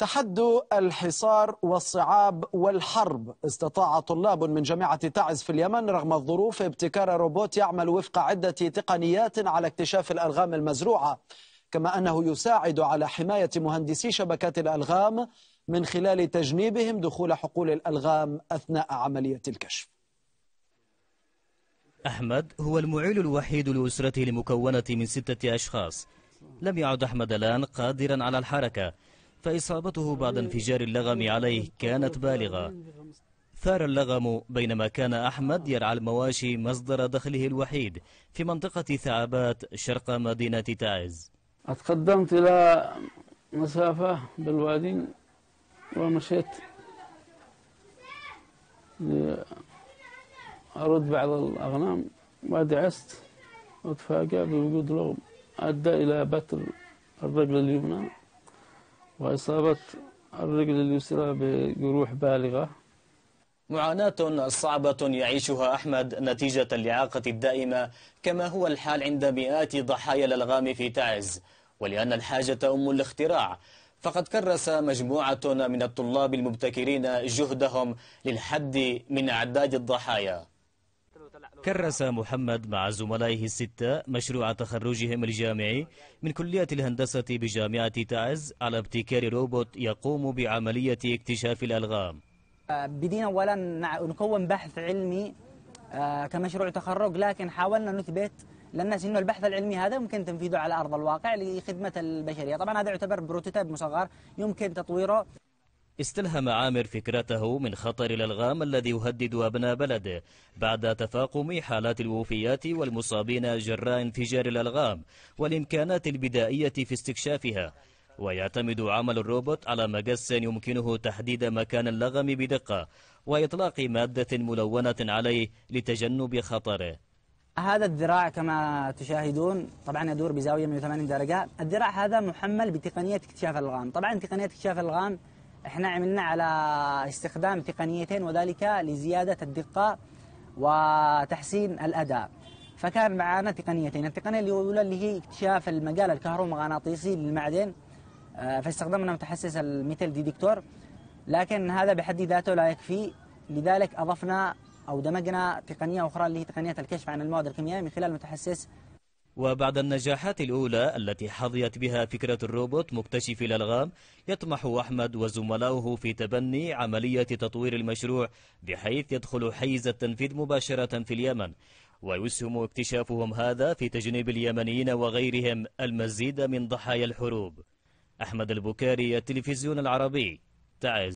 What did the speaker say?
تحد الحصار والصعاب والحرب استطاع طلاب من جامعة تعز في اليمن رغم الظروف ابتكار روبوت يعمل وفق عدة تقنيات على اكتشاف الألغام المزروعة كما أنه يساعد على حماية مهندسي شبكات الألغام من خلال تجنيبهم دخول حقول الألغام أثناء عملية الكشف أحمد هو المعيل الوحيد لأسرته المكونة من ستة أشخاص لم يعد أحمد الآن قادرا على الحركة فإصابته بعد انفجار اللغم عليه كانت بالغة ثار اللغم بينما كان أحمد يرعى المواشي مصدر دخله الوحيد في منطقة ثعبات شرق مدينة تعز أتقدمت إلى مسافة بالوادي ومشيت أرد بعض الأغنام ودعست وتفاجأ بوجود لغم أدى إلى بتر الرجل اليمنى وإصابة الرجل اليسرى بجروح بالغة معاناة صعبة يعيشها أحمد نتيجة الإعاقة الدائمة كما هو الحال عند مئات ضحايا الألغام في تعز ولأن الحاجة أم الاختراع فقد كرس مجموعة من الطلاب المبتكرين جهدهم للحد من أعداد الضحايا كرس محمد مع زملائه الستة مشروع تخرجهم الجامعي من كلية الهندسة بجامعة تعز على ابتكار روبوت يقوم بعملية اكتشاف الألغام بدينا أولا نكون بحث علمي آه، كمشروع تخرج لكن حاولنا نثبت للناس انه البحث العلمي هذا ممكن تنفيذه على ارض الواقع لخدمه البشريه، طبعا هذا يعتبر بروتوتايب مصغر يمكن تطويره استلهم عامر فكرته من خطر الألغام الذي يهدد أبناء بلده بعد تفاقم حالات الوفيات والمصابين جراء انفجار الألغام والإمكانات البدائية في استكشافها ويعتمد عمل الروبوت على مقص يمكنه تحديد مكان اللغم بدقة وإطلاق مادة ملونة عليه لتجنب خطره هذا الذراع كما تشاهدون طبعا يدور بزاوية 180 درجة الذراع هذا محمل بتقنية اكتشاف الألغام طبعا تقنية اكتشاف الألغام احنا عملنا على استخدام تقنيتين وذلك لزيادة الدقة وتحسين الأداء فكان معنا تقنيتين التقنية الأولى اللي هي اكتشاف المجال الكهرومغناطيسي للمعدن آه، فاستخدمنا متحسس الميتال ديتكتور لكن هذا بحد ذاته لا يكفي لذلك أضفنا أو دمجنا تقنية أخرى اللي هي تقنية الكشف عن المواد الكيميائية من خلال متحسس وبعد النجاحات الأولى التي حظيت بها فكرة الروبوت مكتشف الألغام يطمح أحمد وزملاؤه في تبني عملية تطوير المشروع بحيث يدخل حيز التنفيذ مباشرة في اليمن ويسهم اكتشافهم هذا في تجنيب اليمنيين وغيرهم المزيد من ضحايا الحروب أحمد البكاري التلفزيون العربي تعز